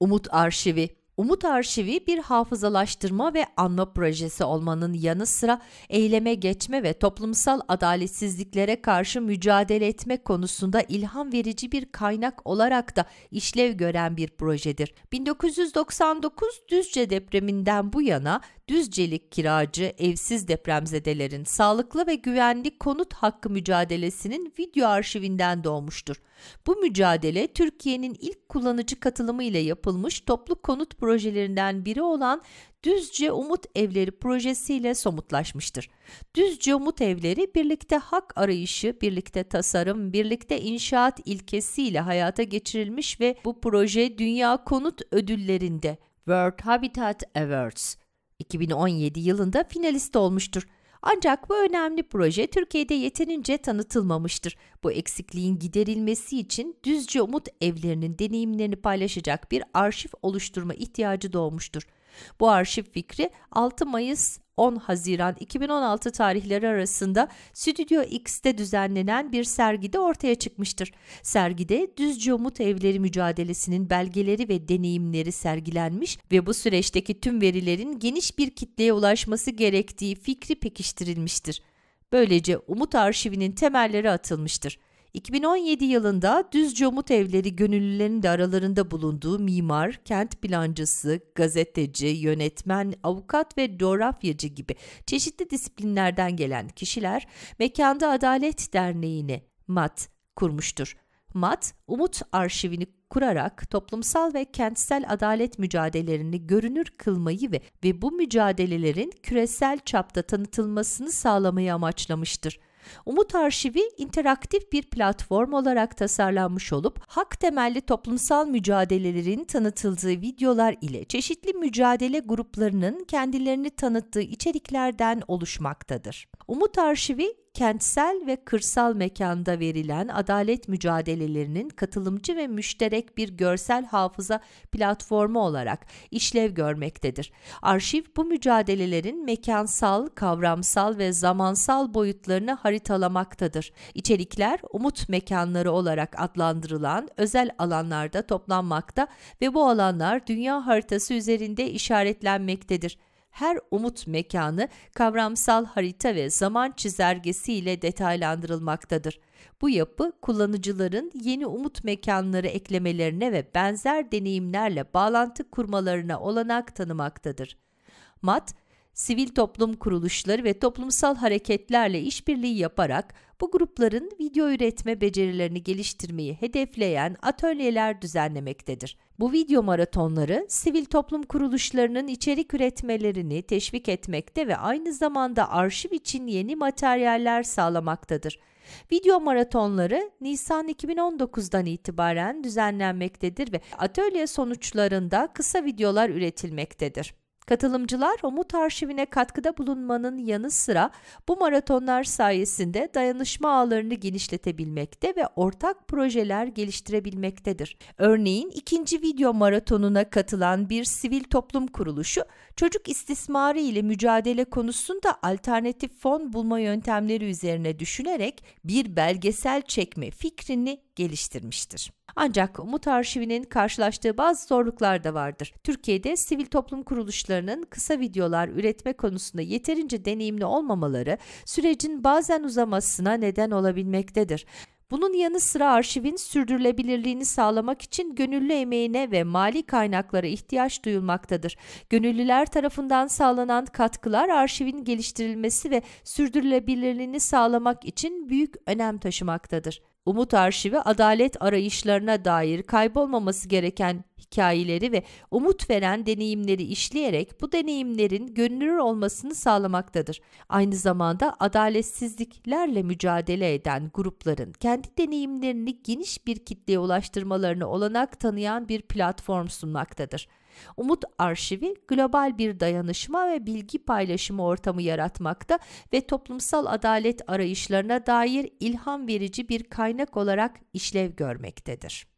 Umut Arşivi Umut Arşivi bir hafızalaştırma ve anma projesi olmanın yanı sıra eyleme geçme ve toplumsal adaletsizliklere karşı mücadele etme konusunda ilham verici bir kaynak olarak da işlev gören bir projedir. 1999 Düzce depreminden bu yana Düzcelik kiracı evsiz depremzedelerin sağlıklı ve güvenli konut hakkı mücadelesinin video arşivinden doğmuştur. Bu mücadele Türkiye'nin ilk kullanıcı katılımı ile yapılmış toplu konut projesi projelerinden biri olan Düzce Umut Evleri projesiyle somutlaşmıştır. Düzce Umut Evleri birlikte hak arayışı, birlikte tasarım, birlikte inşaat ilkesiyle hayata geçirilmiş ve bu proje Dünya Konut Ödülleri'nde World Habitat Awards 2017 yılında finalist olmuştur. Ancak bu önemli proje Türkiye'de yeterince tanıtılmamıştır. Bu eksikliğin giderilmesi için Düzce Umut evlerinin deneyimlerini paylaşacak bir arşiv oluşturma ihtiyacı doğmuştur. Bu arşiv fikri 6 Mayıs 10 Haziran 2016 tarihleri arasında Stüdyo X'te düzenlenen bir sergide ortaya çıkmıştır. Sergide Düzce Umut Evleri mücadelesinin belgeleri ve deneyimleri sergilenmiş ve bu süreçteki tüm verilerin geniş bir kitleye ulaşması gerektiği fikri pekiştirilmiştir. Böylece Umut Arşivinin temelleri atılmıştır. 2017 yılında Düzce Umut Evleri gönüllülerinin de aralarında bulunduğu mimar, kent plancısı, gazeteci, yönetmen, avukat ve coğrafyacı gibi çeşitli disiplinlerden gelen kişiler Mekanda Adalet Derneği'ni MAT kurmuştur. MAT, Umut Arşivini kurarak toplumsal ve kentsel adalet mücadelelerini görünür kılmayı ve, ve bu mücadelelerin küresel çapta tanıtılmasını sağlamayı amaçlamıştır. Umut Arşivi interaktif bir platform olarak tasarlanmış olup hak temelli toplumsal mücadelelerin tanıtıldığı videolar ile çeşitli mücadele gruplarının kendilerini tanıttığı içeriklerden oluşmaktadır. Umut Arşivi kentsel ve kırsal mekanda verilen adalet mücadelelerinin katılımcı ve müşterek bir görsel hafıza platformu olarak işlev görmektedir. Arşiv bu mücadelelerin mekansal, kavramsal ve zamansal boyutlarını haritalamaktadır. İçerikler umut mekanları olarak adlandırılan özel alanlarda toplanmakta ve bu alanlar dünya haritası üzerinde işaretlenmektedir her umut mekanı kavramsal harita ve zaman çizelgesi ile detaylandırılmaktadır. Bu yapı kullanıcıların yeni umut mekanları eklemelerine ve benzer deneyimlerle bağlantı kurmalarına olanak tanımaktadır. MAT, sivil toplum kuruluşları ve toplumsal hareketlerle işbirliği yaparak bu grupların video üretme becerilerini geliştirmeyi hedefleyen atölyeler düzenlemektedir. Bu video maratonları sivil toplum kuruluşlarının içerik üretmelerini teşvik etmekte ve aynı zamanda arşiv için yeni materyaller sağlamaktadır. Video maratonları Nisan 2019'dan itibaren düzenlenmektedir ve atölye sonuçlarında kısa videolar üretilmektedir. Katılımcılar Umut Arşivine katkıda bulunmanın yanı sıra bu maratonlar sayesinde dayanışma ağlarını genişletebilmekte ve ortak projeler geliştirebilmektedir. Örneğin ikinci video maratonuna katılan bir sivil toplum kuruluşu çocuk istismarı ile mücadele konusunda alternatif fon bulma yöntemleri üzerine düşünerek bir belgesel çekme fikrini geliştirmiştir. Ancak Umut Arşivi'nin karşılaştığı bazı zorluklar da vardır. Türkiye'de sivil toplum kuruluşlarının kısa videolar üretme konusunda yeterince deneyimli olmamaları sürecin bazen uzamasına neden olabilmektedir. Bunun yanı sıra arşivin sürdürülebilirliğini sağlamak için gönüllü emeğine ve mali kaynaklara ihtiyaç duyulmaktadır. Gönüllüler tarafından sağlanan katkılar arşivin geliştirilmesi ve sürdürülebilirliğini sağlamak için büyük önem taşımaktadır. Umut Arşivi adalet arayışlarına dair kaybolmaması gereken hikayeleri ve umut veren deneyimleri işleyerek bu deneyimlerin görünür olmasını sağlamaktadır. Aynı zamanda adaletsizliklerle mücadele eden grupların kendi deneyimlerini geniş bir kitleye ulaştırmalarını olanak tanıyan bir platform sunmaktadır. Umut Arşivi global bir dayanışma ve bilgi paylaşımı ortamı yaratmakta ve toplumsal adalet arayışlarına dair ilham verici bir kaynak olarak işlev görmektedir.